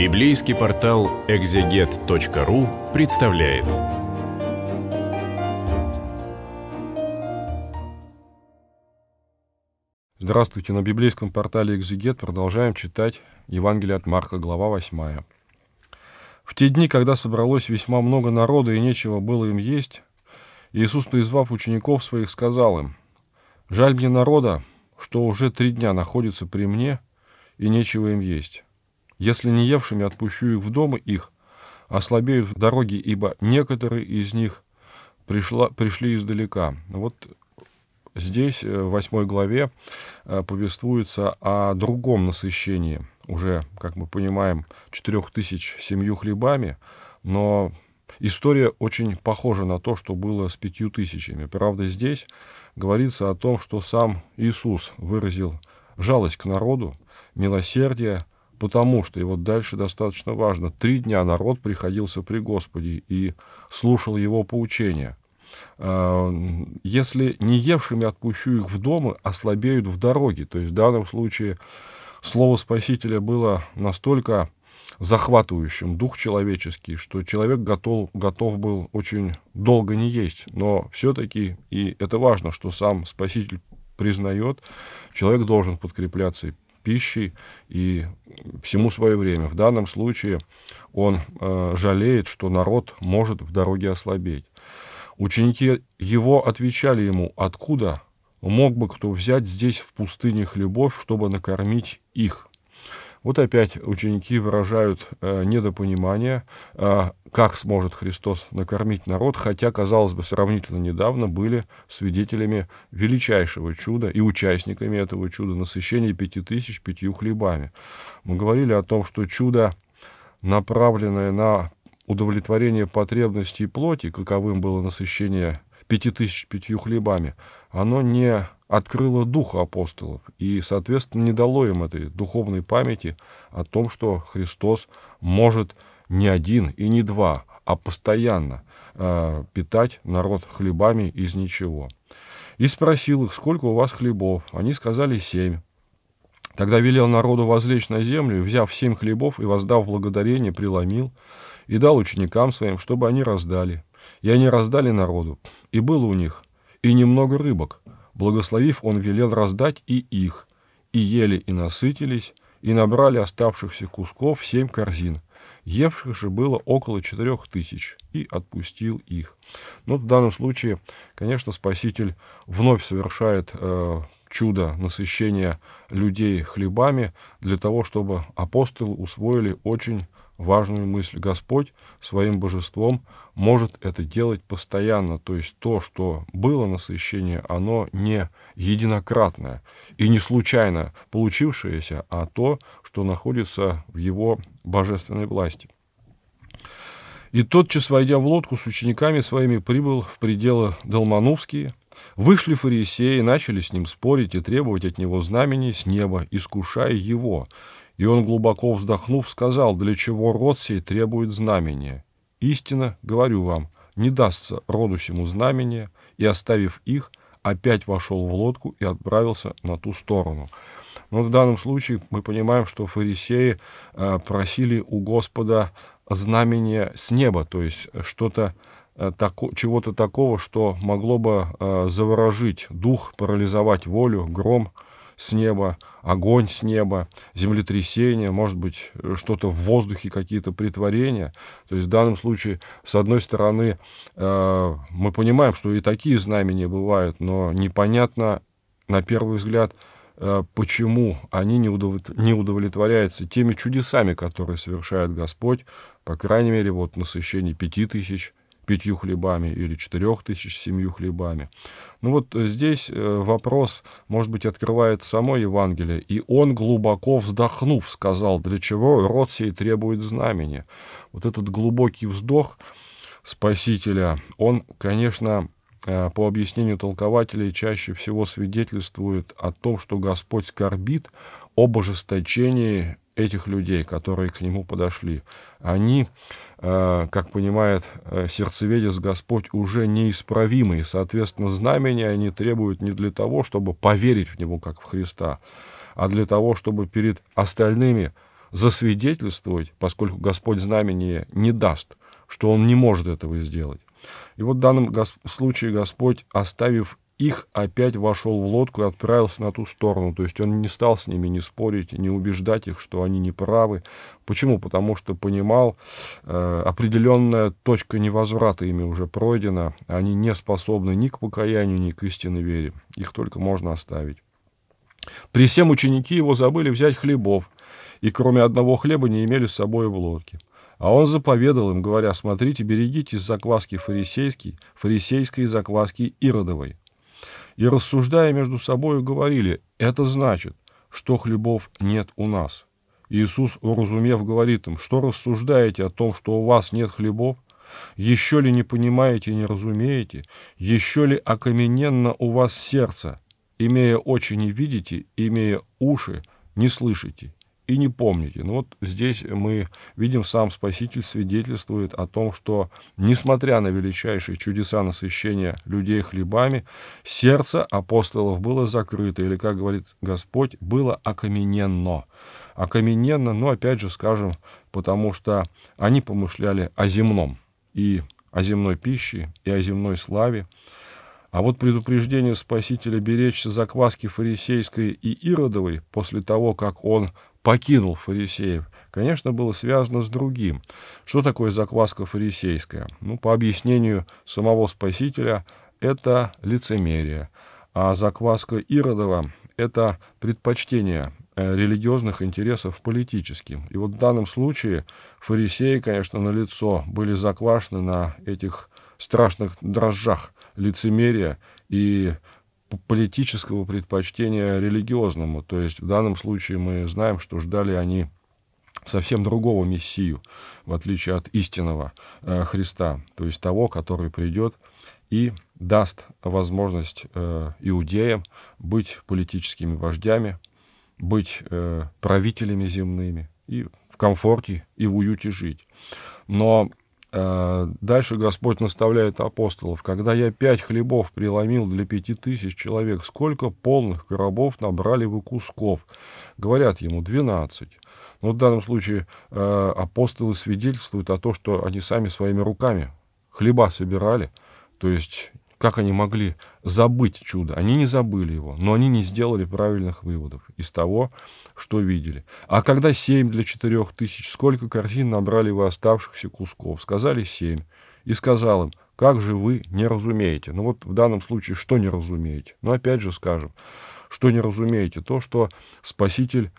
Библейский портал экзегет.ру представляет. Здравствуйте, на библейском портале Экзегет продолжаем читать Евангелие от Марка, глава 8. В те дни, когда собралось весьма много народа и нечего было им есть, Иисус, призвав учеников своих, сказал им, «Жаль мне народа, что уже три дня находится при мне, и нечего им есть. Если не евшими, отпущу их в дом их, ослабеют в дороге, ибо некоторые из них пришла, пришли издалека. Вот здесь, э, в восьмой главе, э, повествуется о другом насыщении, уже, как мы понимаем, четырех тысяч семью хлебами, но история очень похожа на то, что было с пятью тысячами. Правда, здесь говорится о том, что сам Иисус выразил жалость к народу, милосердие, потому что, и вот дальше достаточно важно, три дня народ приходился при Господе и слушал его поучения. А, если не евшими отпущу их в дома, ослабеют в дороге. То есть в данном случае слово Спасителя было настолько захватывающим дух человеческий, что человек готов, готов был очень долго не есть. Но все-таки, и это важно, что сам Спаситель признает, человек должен подкрепляться пищей и всему свое время. В данном случае он э, жалеет, что народ может в дороге ослабеть. Ученики его отвечали ему, откуда мог бы кто взять здесь в пустынях любовь, чтобы накормить их? Вот опять ученики выражают э, недопонимание, э, как сможет Христос накормить народ, хотя, казалось бы, сравнительно недавно были свидетелями величайшего чуда и участниками этого чуда насыщения пяти тысяч пятью хлебами. Мы говорили о том, что чудо, направленное на удовлетворение потребностей плоти, каковым было насыщение пяти тысяч пятью хлебами, оно не открыло духа апостолов и, соответственно, не дало им этой духовной памяти о том, что Христос может не один и не два, а постоянно э, питать народ хлебами из ничего. И спросил их, сколько у вас хлебов? Они сказали семь. Тогда велел народу возлечь на землю, взяв семь хлебов и, воздав благодарение, преломил и дал ученикам своим, чтобы они раздали. И они раздали народу. И было у них и немного рыбок. Благословив, он велел раздать и их. И ели, и насытились, и набрали оставшихся кусков семь корзин. Евших же было около четырех тысяч, и отпустил их. Но ну, в данном случае, конечно, Спаситель вновь совершает э, чудо насыщения людей хлебами для того, чтобы апостолы усвоили очень важную мысль. Господь своим божеством может это делать постоянно. То есть то, что было насыщение, оно не единократное и не случайно получившееся, а то, что находится в его божественной власти. И тотчас, войдя в лодку с учениками своими, прибыл в пределы Долмановские. Вышли фарисеи, начали с ним спорить и требовать от него знамений с неба, искушая его – и он, глубоко вздохнув, сказал, для чего род сей требует знамения. Истинно, говорю вам, не дастся роду сему знамения, и, оставив их, опять вошел в лодку и отправился на ту сторону. Но в данном случае мы понимаем, что фарисеи э, просили у Господа знамения с неба, то есть что-то э, чего-то такого, что могло бы э, заворожить дух, парализовать волю, гром – с неба, огонь с неба, землетрясение, может быть, э, что-то в воздухе, какие-то притворения. То есть в данном случае, с одной стороны, э, мы понимаем, что и такие знамения бывают, но непонятно, на первый взгляд, э, почему они не, удов... не удовлетворяются теми чудесами, которые совершает Господь, по крайней мере, вот на священии пяти тысяч – пятью хлебами или четырех тысяч семью хлебами. Ну вот э, здесь э, вопрос, может быть, открывает само Евангелие. «И он, глубоко вздохнув, сказал, для чего род сей требует знамени». Вот этот глубокий вздох Спасителя, он, конечно, э, по объяснению толкователей, чаще всего свидетельствует о том, что Господь скорбит об ожесточении этих людей, которые к нему подошли, они, э, как понимает э, сердцеведец Господь, уже неисправимые. Соответственно, знамения они требуют не для того, чтобы поверить в него, как в Христа, а для того, чтобы перед остальными засвидетельствовать, поскольку Господь знамение не даст, что он не может этого сделать. И вот в данном случае Господь, оставив их опять вошел в лодку и отправился на ту сторону. То есть он не стал с ними не спорить, не убеждать их, что они не правы. Почему? Потому что понимал, э, определенная точка невозврата ими уже пройдена. Они не способны ни к покаянию, ни к истинной вере. Их только можно оставить. При всем ученики его забыли взять хлебов, и кроме одного хлеба не имели с собой в лодке. А он заповедал им, говоря, смотрите, берегитесь закваски фарисейской, фарисейской закваски Иродовой и, рассуждая между собой, говорили «это значит, что хлебов нет у нас». Иисус, уразумев, говорит им, что рассуждаете о том, что у вас нет хлебов, еще ли не понимаете и не разумеете, еще ли окамененно у вас сердце, имея очи не видите, имея уши не слышите, и не помните. Ну вот здесь мы видим, сам Спаситель свидетельствует о том, что, несмотря на величайшие чудеса насыщения людей хлебами, сердце апостолов было закрыто, или, как говорит Господь, было окамененно. Окамененно, но, ну, опять же, скажем, потому что они помышляли о земном, и о земной пище, и о земной славе, а вот предупреждение Спасителя беречься закваски фарисейской и иродовой после того, как он покинул фарисеев, конечно, было связано с другим. Что такое закваска фарисейская? Ну, по объяснению самого Спасителя, это лицемерие, а закваска Иродова – это предпочтение э, религиозных интересов политическим. И вот в данном случае фарисеи, конечно, на лицо были заквашены на этих страшных дрожжах лицемерия и политического предпочтения религиозному. То есть в данном случае мы знаем, что ждали они совсем другого мессию, в отличие от истинного э, Христа, то есть того, который придет и даст возможность э, иудеям быть политическими вождями, быть э, правителями земными и в комфорте и в уюте жить. Но Э, дальше Господь наставляет апостолов. «Когда я пять хлебов преломил для пяти тысяч человек, сколько полных коробов набрали вы кусков?» Говорят ему, «двенадцать». Но в данном случае э, апостолы свидетельствуют о том, что они сами своими руками хлеба собирали, то есть как они могли забыть чудо? Они не забыли его, но они не сделали правильных выводов из того, что видели. А когда семь для четырех тысяч, сколько картин набрали вы оставшихся кусков? Сказали семь. И сказал им, как же вы не разумеете? Ну вот в данном случае, что не разумеете? Ну опять же скажем, что не разумеете? То, что Спаситель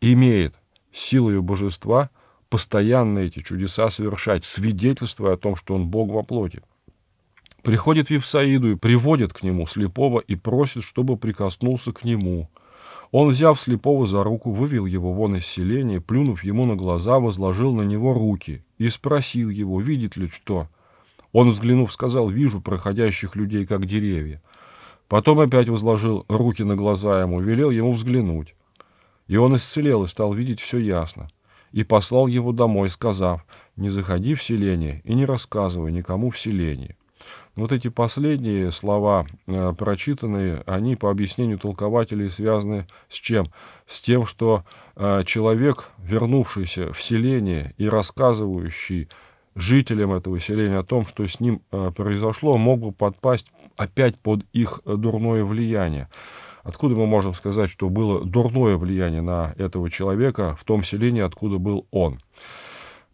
имеет силою божества постоянно эти чудеса совершать, свидетельствуя о том, что он Бог во плоти. Приходит в Вифсаиду и приводит к нему слепого и просит, чтобы прикоснулся к нему. Он, взяв слепого за руку, вывел его вон из селения, плюнув ему на глаза, возложил на него руки и спросил его, видит ли что. Он, взглянув, сказал, вижу проходящих людей, как деревья. Потом опять возложил руки на глаза ему, велел ему взглянуть. И он исцелел и стал видеть все ясно. И послал его домой, сказав, не заходи в селение и не рассказывай никому в селении. Вот эти последние слова, э, прочитанные, они по объяснению толкователей связаны с чем? С тем, что э, человек, вернувшийся в селение и рассказывающий жителям этого селения о том, что с ним э, произошло, мог бы подпасть опять под их дурное влияние. Откуда мы можем сказать, что было дурное влияние на этого человека в том селении, откуда был он?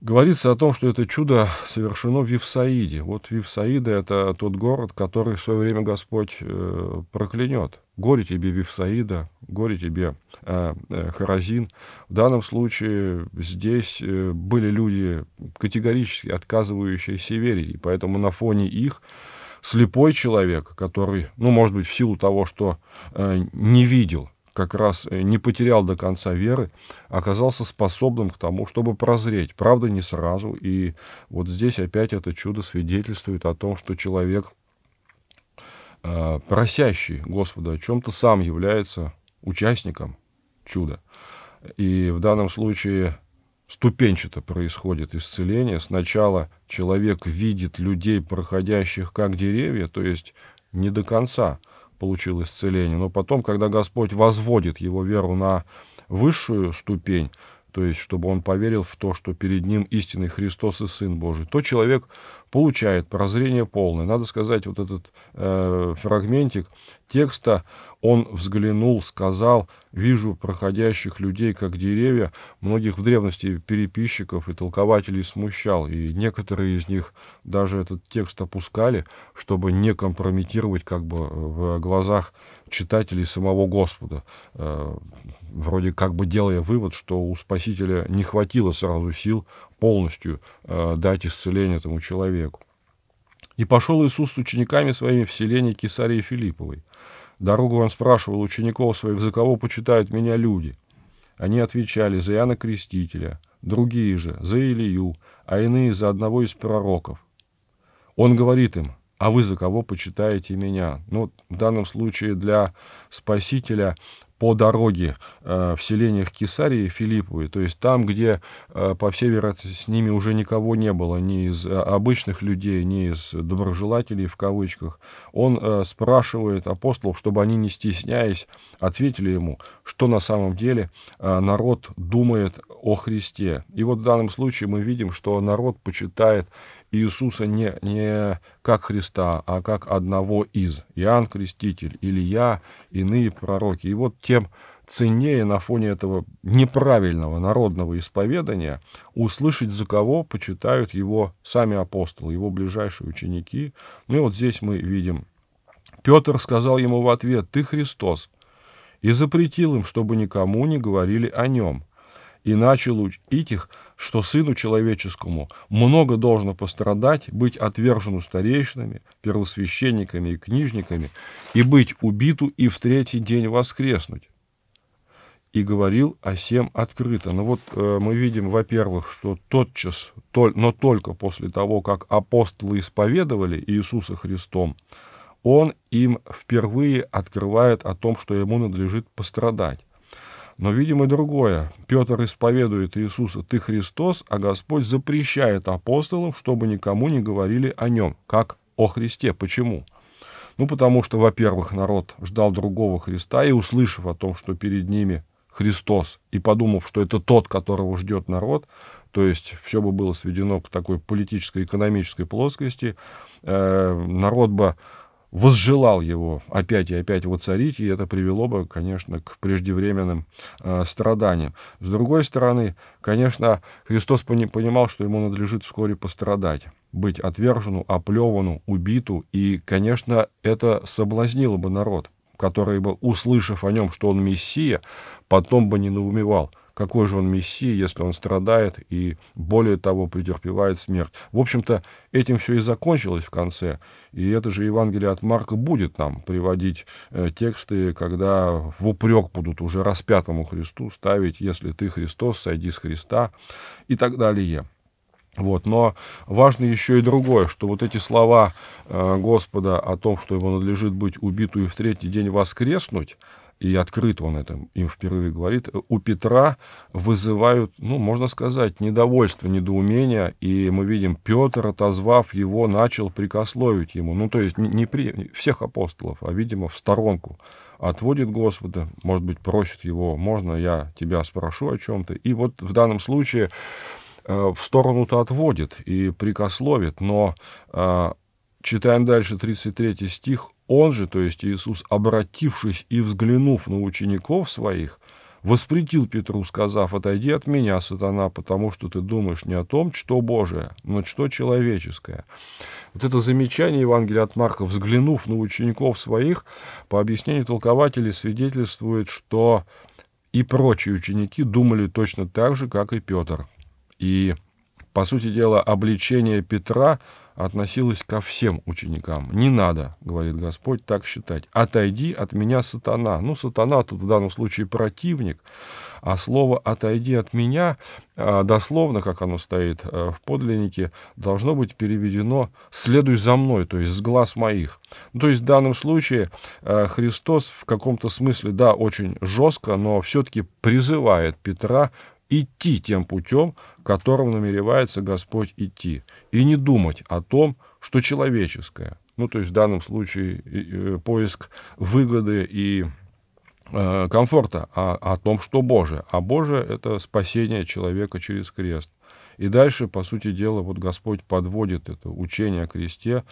Говорится о том, что это чудо совершено в Вифсаиде. Вот Вифсаида — это тот город, который в свое время Господь э, проклянет. Горе тебе, Вифсаида, горе тебе, э, э Харазин. В данном случае здесь э, были люди, категорически отказывающиеся верить, и поэтому на фоне их слепой человек, который, ну, может быть, в силу того, что э, не видел, как раз э, не потерял до конца веры, оказался способным к тому, чтобы прозреть. Правда, не сразу. И вот здесь опять это чудо свидетельствует о том, что человек, э, просящий Господа о чем-то, сам является участником чуда. И в данном случае ступенчато происходит исцеление. Сначала человек видит людей, проходящих как деревья, то есть не до конца получил исцеление. Но потом, когда Господь возводит его веру на высшую ступень, то есть чтобы он поверил в то, что перед ним истинный Христос и Сын Божий, то человек получает прозрение полное. Надо сказать, вот этот э, фрагментик текста, он взглянул, сказал, вижу проходящих людей, как деревья. Многих в древности переписчиков и толкователей смущал, и некоторые из них даже этот текст опускали, чтобы не компрометировать как бы э, в глазах читателей самого Господа. Э, вроде как бы делая вывод, что у Спасителя не хватило сразу сил полностью э, дать исцеление этому человеку. «И пошел Иисус с учениками своими в селение Кесарии Филипповой. Дорогу он спрашивал учеников своих, за кого почитают меня люди. Они отвечали, за Иоанна Крестителя, другие же, за Илию, а иные за одного из пророков. Он говорит им, а вы за кого почитаете меня? Ну, в данном случае для Спасителя по дороге э, в селениях Кесарии и Филипповой, то есть там, где, э, по всей вероятности, с ними уже никого не было, ни из э, обычных людей, ни из доброжелателей, в кавычках, он спрашивает апостолов, чтобы они, не стесняясь, ответили ему, что на самом деле народ думает о Христе. И вот в данном случае мы видим, что народ почитает Иисуса не, не как Христа, а как одного из. Иоанн Креститель, Илья, иные пророки. И вот тем ценнее на фоне этого неправильного народного исповедания услышать, за кого почитают его сами апостолы, его ближайшие ученики. Ну и вот здесь мы видим, Петр сказал ему в ответ, «Ты Христос», и запретил им, чтобы никому не говорили о нем иначе учить их, что сыну человеческому много должно пострадать, быть отвержену старейшинами, первосвященниками и книжниками, и быть убиту и в третий день воскреснуть. И говорил о сем открыто. Но ну вот э, мы видим, во-первых, что тотчас, толь, но только после того, как апостолы исповедовали Иисуса Христом, он им впервые открывает о том, что ему надлежит пострадать. Но, видимо, другое. Петр исповедует Иисуса «Ты Христос», а Господь запрещает апостолам, чтобы никому не говорили о нем, как о Христе. Почему? Ну, потому что, во-первых, народ ждал другого Христа, и, услышав о том, что перед ними Христос, и подумав, что это тот, которого ждет народ, то есть все бы было сведено к такой политической, экономической плоскости, э, народ бы возжелал его опять и опять воцарить, и это привело бы, конечно, к преждевременным э, страданиям. С другой стороны, конечно, Христос пони понимал, что ему надлежит вскоре пострадать, быть отвержену, оплевану, убиту, и, конечно, это соблазнило бы народ, который бы, услышав о нем, что он Мессия, потом бы не наумевал – какой же он мессия, если он страдает и, более того, претерпевает смерть. В общем-то, этим все и закончилось в конце. И это же Евангелие от Марка будет нам приводить э, тексты, когда в упрек будут уже распятому Христу ставить, если ты Христос, сойди с Христа и так далее. Вот. Но важно еще и другое, что вот эти слова э, Господа о том, что его надлежит быть убитую и в третий день воскреснуть, и открыт он это им впервые говорит, у Петра вызывают, ну, можно сказать, недовольство, недоумение, и мы видим, Петр, отозвав его, начал прикословить ему, ну, то есть не при всех апостолов, а, видимо, в сторонку отводит Господа, может быть, просит его, можно я тебя спрошу о чем-то, и вот в данном случае э, в сторону-то отводит и прикословит, но э, Читаем дальше 33 стих. Он же, то есть Иисус, обратившись и взглянув на учеников своих, воспретил Петру, сказав, «Отойди от меня, сатана, потому что ты думаешь не о том, что Божие, но что человеческое». Вот это замечание Евангелия от Марка, взглянув на учеников своих, по объяснению толкователей свидетельствует, что и прочие ученики думали точно так же, как и Петр. И, по сути дела, обличение Петра – относилась ко всем ученикам. «Не надо, — говорит Господь, — так считать. Отойди от меня, сатана». Ну, сатана тут в данном случае противник, а слово «отойди от меня» а, дословно, как оно стоит э, в подлиннике, должно быть переведено «следуй за мной», то есть «с глаз моих». Ну, то есть в данном случае э, Христос в каком-то смысле, да, очень жестко, но все-таки призывает Петра идти тем путем, которым намеревается Господь идти, и не думать о том, что человеческое, ну то есть в данном случае э, поиск выгоды и э, комфорта, а о том, что Божие. А Божие — это спасение человека через крест. И дальше, по сути дела, вот Господь подводит это учение о кресте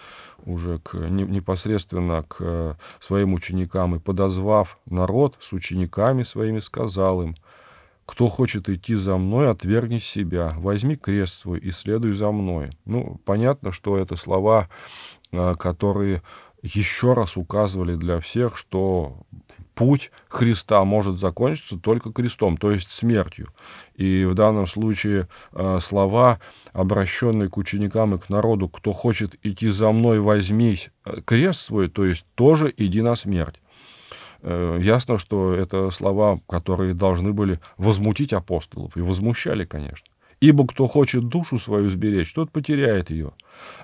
уже к, непосредственно к э, своим ученикам и, подозвав народ с учениками своими, сказал им — кто хочет идти за мной, отвергни себя, возьми крест свой и следуй за мной. Ну, понятно, что это слова, э, которые еще раз указывали для всех, что путь Христа может закончиться только крестом, то есть смертью. И в данном случае э, слова, обращенные к ученикам и к народу, кто хочет идти за мной, возьмись э, крест свой, то есть тоже иди на смерть. Э, ясно, что это слова, которые должны были возмутить апостолов, и возмущали, конечно. Ибо кто хочет душу свою сберечь, тот потеряет ее.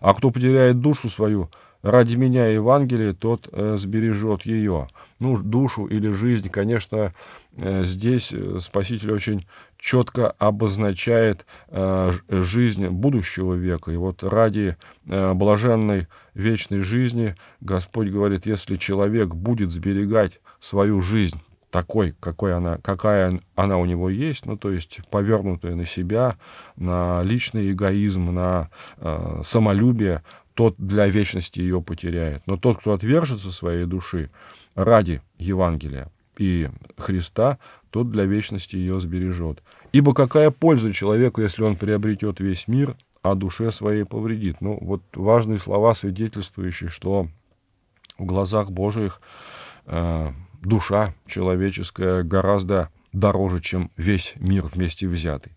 А кто потеряет душу свою ради меня и Евангелия, тот э, сбережет ее. Ну, душу или жизнь, конечно, э, здесь э, Спаситель очень четко обозначает э, жизнь будущего века. И вот ради э, блаженной вечной жизни Господь говорит, если человек будет сберегать свою жизнь такой, какой она, какая она у него есть, ну, то есть повернутая на себя, на личный эгоизм, на э, самолюбие, тот для вечности ее потеряет. Но тот, кто отвержется своей души ради Евангелия, и Христа, тот для вечности ее сбережет. Ибо какая польза человеку, если он приобретет весь мир, а душе своей повредит? Ну, вот важные слова, свидетельствующие, что в глазах Божьих э, душа человеческая гораздо дороже, чем весь мир вместе взятый.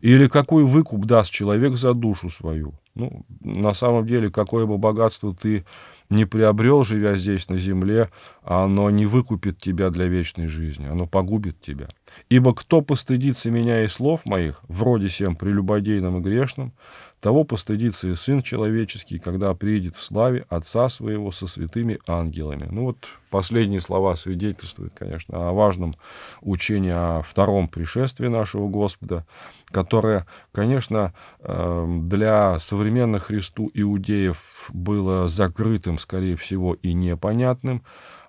Или какой выкуп даст человек за душу свою? Ну, на самом деле, какое бы богатство ты не приобрел, живя здесь на земле, а оно не выкупит тебя для вечной жизни, оно погубит тебя. Ибо кто постыдится меня и слов моих, вроде всем прелюбодейным и грешным, того постыдится и Сын Человеческий, когда приедет в славе Отца Своего со святыми ангелами». Ну вот последние слова свидетельствуют, конечно, о важном учении о втором пришествии нашего Господа, которое, конечно, эм, для современных Христу иудеев было закрытым, скорее всего, и непонятным,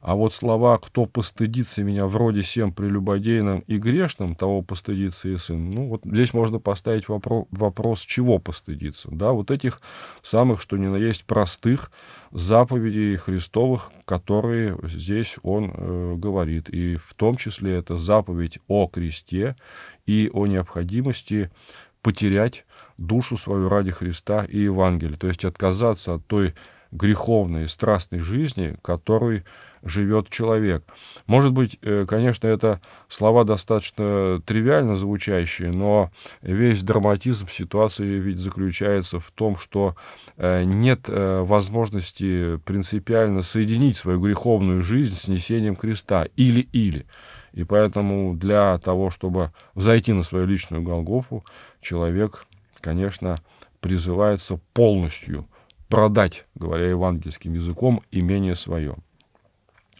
а вот слова «кто постыдится меня вроде всем прелюбодейным и грешным, того постыдится и сын», ну вот здесь можно поставить вопро- вопрос, чего постыдиться, да, вот этих самых, что ни на есть, простых заповедей Христовых, которые здесь он э, говорит, и в том числе это заповедь о кресте и о необходимости потерять душу свою ради Христа и Евангелия, то есть отказаться от той греховной страстной жизни, которой живет человек. Может быть, э, конечно, это слова достаточно тривиально звучащие, но весь драматизм ситуации ведь заключается в том, что э, нет э, возможности принципиально соединить свою греховную жизнь с несением креста или-или. И поэтому для того, чтобы взойти на свою личную Голгофу, человек, конечно, призывается полностью продать, говоря евангельским языком, имение свое.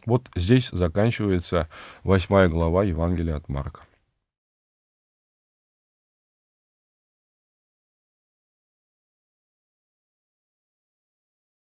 Вот здесь заканчивается восьмая глава Евангелия от Марка.